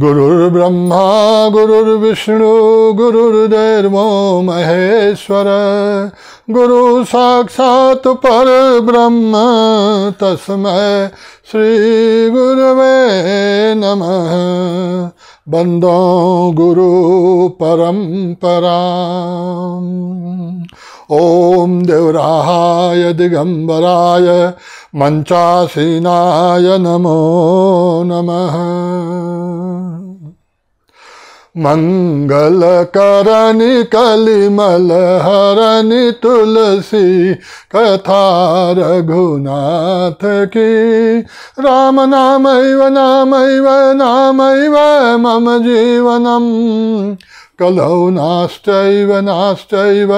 गुरुर्ब्रह्मा गुरुर्विष्णु गुरुर्दैर्व महेश्वर गुरु साक्षात पर ब्रह्म तस्मय श्री गुरुवे नमः बंदो गुरु परंपरा ओम देवराय दिगंबराय मंचासीनाय नमो नमः मंगल करणि कलिमल हरणि तुलसी कथा रघुनाथ की राम नामैव नामैव नामैव मम जीवनम् कलौ नास्तव नास्तव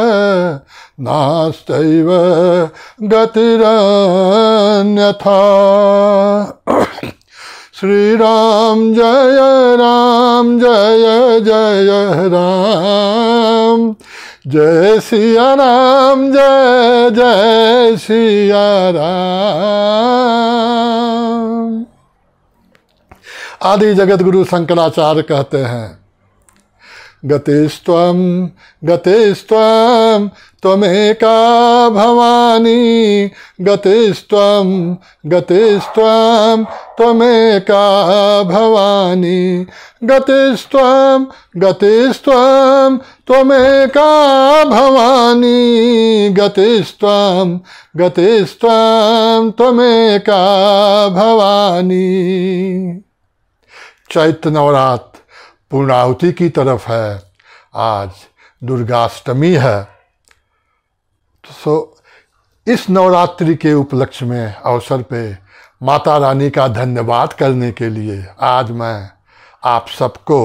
नाश्चैव गतिरन्यथा श्रीराम जय राम जय जय राम जय सिया राम जय जय सिया राम आदि जगत गुरु शंकराचार्य कहते हैं गतिस्त्वं गतिस्त्वं त्वमेका भवानी गतिस्त्वं गतिस्त्वं त्वमेका भवानी गतिस्त्वं गतिस्त्वं त्वमेका भवानी गतिस्त्वं गतिस्त्वं त्वमेका भवानी चैत नवरात्र पूर्णाहुति की तरफ है आज दुर्गाष्टमी है सो तो इस नवरात्रि के उपलक्ष्य में अवसर पे माता रानी का धन्यवाद करने के लिए आज मैं आप सबको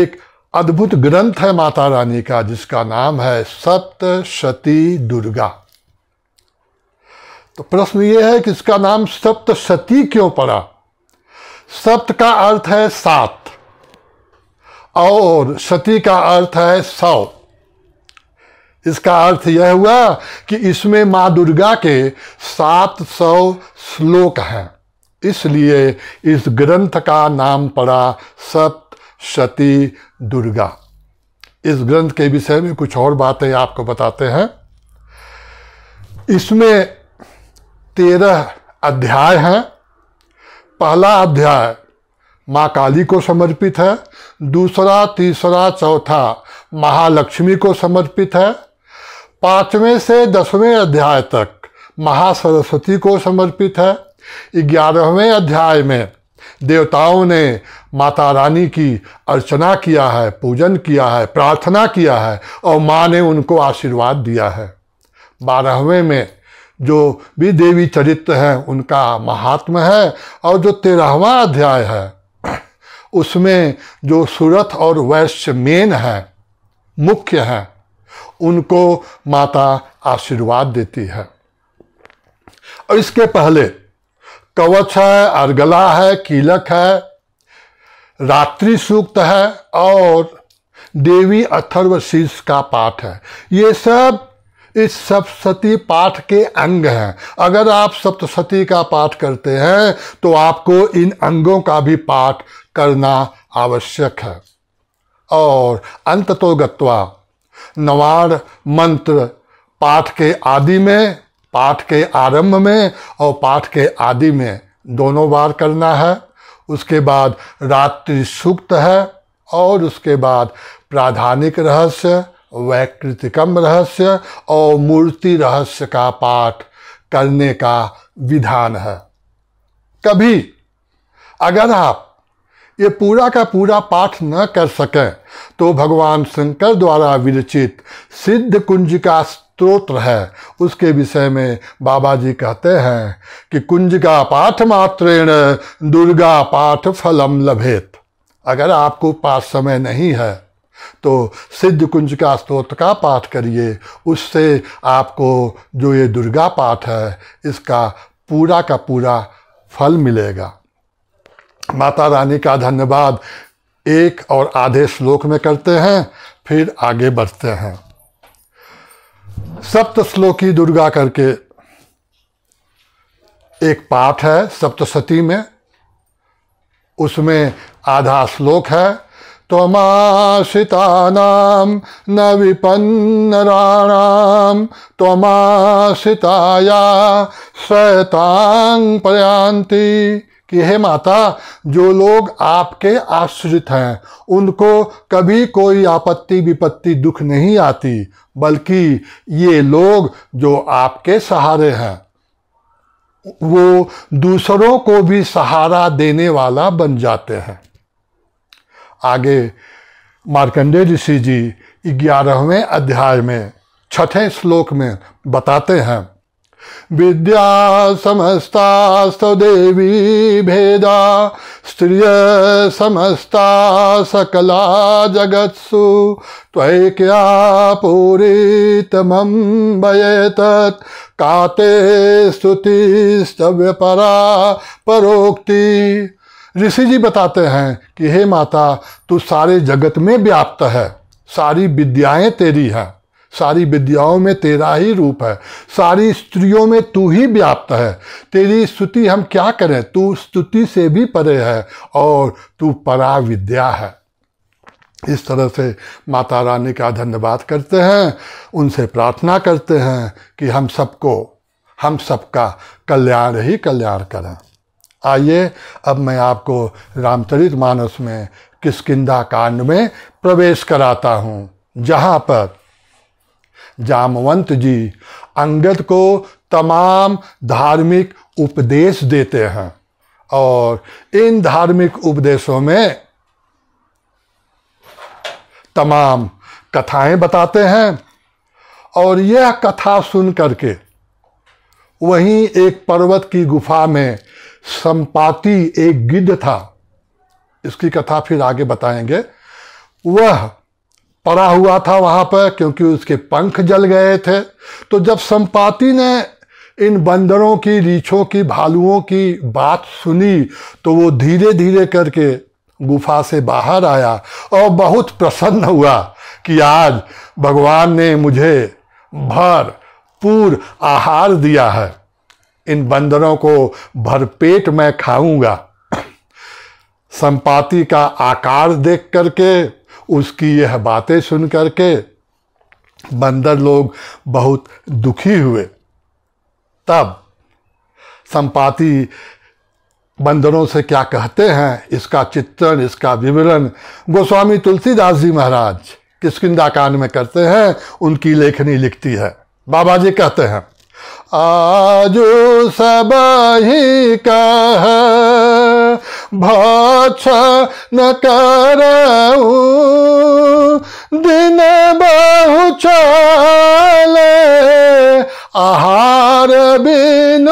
एक अद्भुत ग्रंथ है माता रानी का जिसका नाम है सप्त सती दुर्गा तो प्रश्न ये है कि इसका नाम सप्त सती क्यों पड़ा सप्त का अर्थ है सात और सती का अर्थ है सौ इसका अर्थ यह हुआ कि इसमें माँ दुर्गा के सात सौ श्लोक हैं इसलिए इस ग्रंथ का नाम पड़ा सत सती दुर्गा इस ग्रंथ के विषय में कुछ और बातें आपको बताते हैं इसमें तेरह अध्याय हैं पहला अध्याय माँ काली को समर्पित है दूसरा तीसरा चौथा महालक्ष्मी को समर्पित है पाँचवें से दसवें अध्याय तक महासरस्वती को समर्पित है ग्यारहवें अध्याय में देवताओं ने माता रानी की अर्चना किया है पूजन किया है प्रार्थना किया है और माँ ने उनको आशीर्वाद दिया है बारहवें में जो भी देवी चरित्र हैं उनका महात्मा है और जो तेरहवा अध्याय है उसमें जो सूरत और वैश्य मेन है मुख्य है उनको माता आशीर्वाद देती है और इसके पहले कवच है अर्गला है कीलक है रात्रि सूक्त है और देवी शीर्ष का पाठ है ये सब इस सप्तशती पाठ के अंग हैं अगर आप सप्तशती का पाठ करते हैं तो आपको इन अंगों का भी पाठ करना आवश्यक है और अंत तो गत्वा नवार मंत्र पाठ के आदि में पाठ के आरंभ में और पाठ के आदि में दोनों बार करना है उसके बाद रात्रि सूक्त है और उसके बाद प्राधानिक रहस्य वैकृतिकम रहस्य और मूर्ति रहस्य का पाठ करने का विधान है कभी अगर आप ये पूरा का पूरा पाठ न कर सकें तो भगवान शंकर द्वारा विरचित सिद्ध कुंज का स्त्रोत्र है उसके विषय में बाबा जी कहते हैं कि कुंज का पाठ मात्रेण दुर्गा पाठ फलम लभेत अगर आपको पास समय नहीं है तो सिद्ध कुंज का स्त्रोत्र का पाठ करिए उससे आपको जो ये दुर्गा पाठ है इसका पूरा का पूरा फल मिलेगा माता रानी का धन्यवाद एक और आधे श्लोक में करते हैं फिर आगे बढ़ते हैं सप्त श्लोकी दुर्गा करके एक पाठ है सप्तशती में उसमें आधा श्लोक है त्वमाश्रितानां न विपन्नराणां त्वमाश्रिताया शैतांग प्रयांती कि हे माता जो लोग आपके आश्रित हैं उनको कभी कोई आपत्ति विपत्ति दुख नहीं आती बल्कि ये लोग जो आपके सहारे हैं वो दूसरों को भी सहारा देने वाला बन जाते हैं आगे मार्कंडे ऋषि जी ग्यारहवें अध्याय में छठे श्लोक में बताते हैं विद्या समस्तास्तु देवी भेदा स्त्रिय समस्ता सकला जगत्सु त्वैक्या पूरितमं वयेतत् का स्तव्य स्तुतिस्तव्यपरा परोक्ति ऋषि जी बताते हैं कि हे माता तू सारे जगत में व्याप्त है सारी विद्याएं तेरी हैं सारी विद्याओं में तेरा ही रूप है सारी स्त्रियों में तू ही व्याप्त है तेरी स्तुति हम क्या करें तू स्तुति से भी परे है और तू परा विद्या है इस तरह से माता रानी का धन्यवाद करते हैं उनसे प्रार्थना करते हैं कि हम सबको हम सबका कल्याण ही कल्याण करें आइए अब मैं आपको रामचरित मानस में किसकिदा कांड में प्रवेश कराता हूँ जहाँ पर जामवंत जी अंगद को तमाम धार्मिक उपदेश देते हैं और इन धार्मिक उपदेशों में तमाम कथाएं बताते हैं और यह कथा सुन करके वहीं एक पर्वत की गुफा में संपाति एक गिद्ध था इसकी कथा फिर आगे बताएंगे वह पड़ा हुआ था वहाँ पर क्योंकि उसके पंख जल गए थे तो जब संपाति ने इन बंदरों की रीछों की भालुओं की बात सुनी तो वो धीरे धीरे करके गुफा से बाहर आया और बहुत प्रसन्न हुआ कि आज भगवान ने मुझे भर पूर आहार दिया है इन बंदरों को भरपेट मैं खाऊंगा संपाति का आकार देख करके उसकी यह बातें सुन करके बंदर लोग बहुत दुखी हुए तब संपाति बंदरों से क्या कहते हैं इसका चित्रण इसका विवरण गोस्वामी तुलसीदास जी महाराज किसकिदा कांड में करते हैं उनकी लेखनी लिखती है बाबा जी कहते हैं आजो सब ही कह भाष न कर दिन बहु चले आहार बिन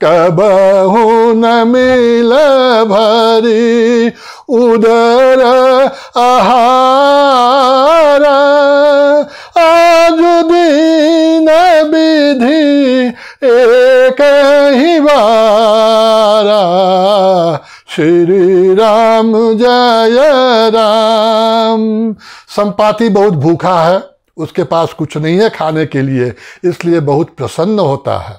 कब कबहू न मिल भरी उदर आहार राम जय राम संपाति बहुत भूखा है उसके पास कुछ नहीं है खाने के लिए इसलिए बहुत प्रसन्न होता है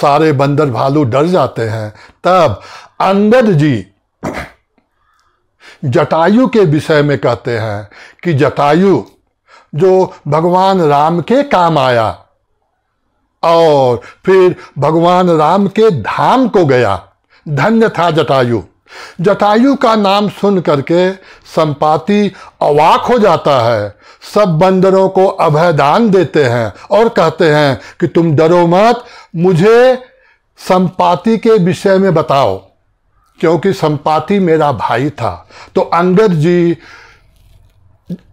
सारे बंदर भालू डर जाते हैं तब अंगद जी जटायु के विषय में कहते हैं कि जटायु जो भगवान राम के काम आया और फिर भगवान राम के धाम को गया धन्य था जटायु जटायु का नाम सुन करके संपाति अवाक हो जाता है सब बंदरों को अभयदान देते हैं और कहते हैं कि तुम डरो मत मुझे संपाति के विषय में बताओ क्योंकि संपाति मेरा भाई था तो अंगद जी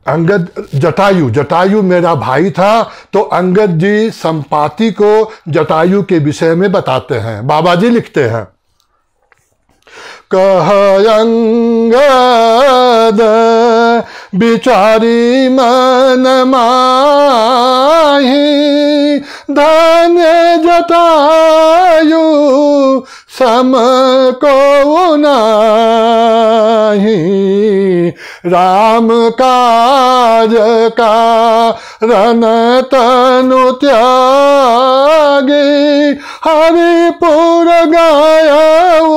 अंगद जटायु जटायु मेरा भाई था तो अंगद जी संपाति को जटायु के विषय में बताते हैं बाबा जी लिखते हैं कहयंगद बिचारी मन माही धन्य जटायु सम को ना राम काज का रन तनु त्यागी हरिपुर गायऊ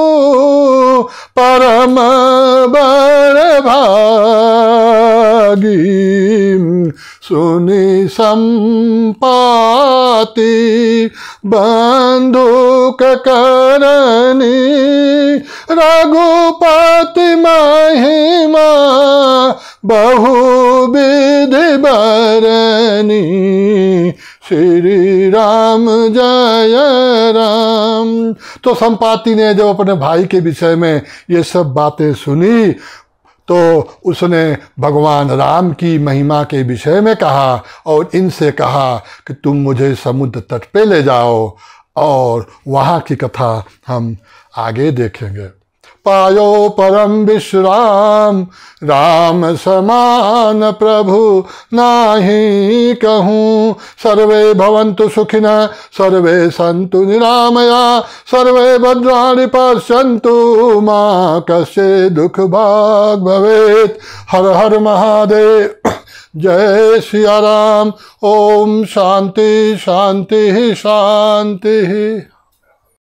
परम बर भागी सुनि संपाति बंदूक करनी रघुपति महिमा बहु विधि बरनी श्री राम जय राम तो संपाति ने जब अपने भाई के विषय में ये सब बातें सुनी तो उसने भगवान राम की महिमा के विषय में कहा और इनसे कहा कि तुम मुझे समुद्र तट पे ले जाओ और वहाँ की कथा हम आगे देखेंगे पायो परम विश्राम राम समान प्रभु नाही कहूँ सर्वे भवंतु सुखिन सर्वे सन्तु निरामया सर्वे भद्राणि पश्यन्तु माँ कसे दुख भाग भवे हर हर महादेव जय सिया राम ओम शांति शांति शांति